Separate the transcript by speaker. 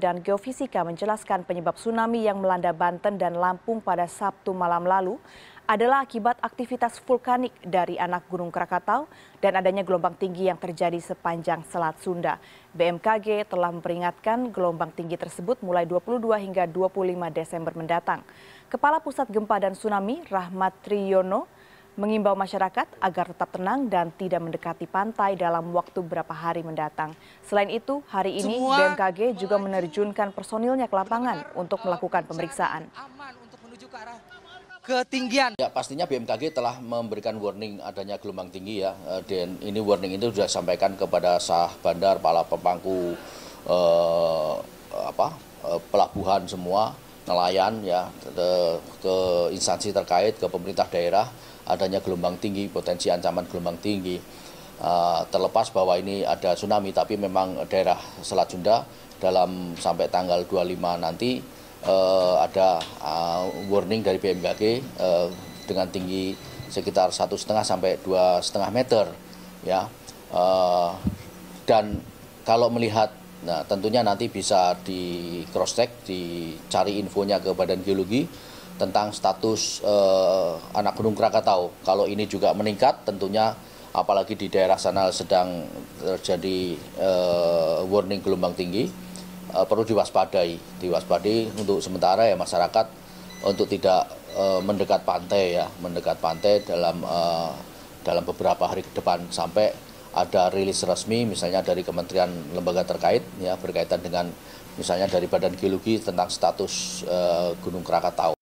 Speaker 1: dan Geofisika menjelaskan penyebab tsunami yang melanda Banten dan Lampung pada Sabtu malam lalu adalah akibat aktivitas vulkanik dari anak Gunung Krakatau dan adanya gelombang tinggi yang terjadi sepanjang Selat Sunda. BMKG telah memperingatkan gelombang tinggi tersebut mulai 22 hingga 25 Desember mendatang. Kepala Pusat Gempa dan Tsunami Rahmat Triyono mengimbau masyarakat agar tetap tenang dan tidak mendekati pantai dalam waktu beberapa hari mendatang. Selain itu, hari ini Semua BMKG juga menerjunkan personilnya ke lapangan untuk melakukan pemeriksaan.
Speaker 2: Aman untuk menuju ke arah ketinggian. Ya, pastinya BMKG telah memberikan warning adanya gelombang tinggi ya. Eh, dan ini warning itu sudah sampaikan kepada sah bandar, para pemangku eh, apa eh, pelabuhan semua nelayan ya ke, ke instansi terkait ke pemerintah daerah adanya gelombang tinggi potensi ancaman gelombang tinggi uh, terlepas bahwa ini ada tsunami tapi memang daerah Selat Sunda dalam sampai tanggal 25 nanti uh, ada uh, warning dari BMKG uh, dengan tinggi sekitar satu setengah sampai dua setengah meter ya uh, dan kalau melihat Nah, tentunya nanti bisa di cross check, dicari infonya ke Badan Geologi tentang status eh, anak gunung Krakatau. Kalau ini juga meningkat, tentunya apalagi di daerah sana sedang terjadi eh, warning gelombang tinggi, eh, perlu diwaspadai. Diwaspadai untuk sementara ya masyarakat untuk tidak eh, mendekat pantai ya, mendekat pantai dalam eh, dalam beberapa hari ke depan sampai ada rilis resmi misalnya dari kementerian lembaga terkait ya berkaitan dengan misalnya dari Badan Geologi tentang status uh, Gunung Krakatau.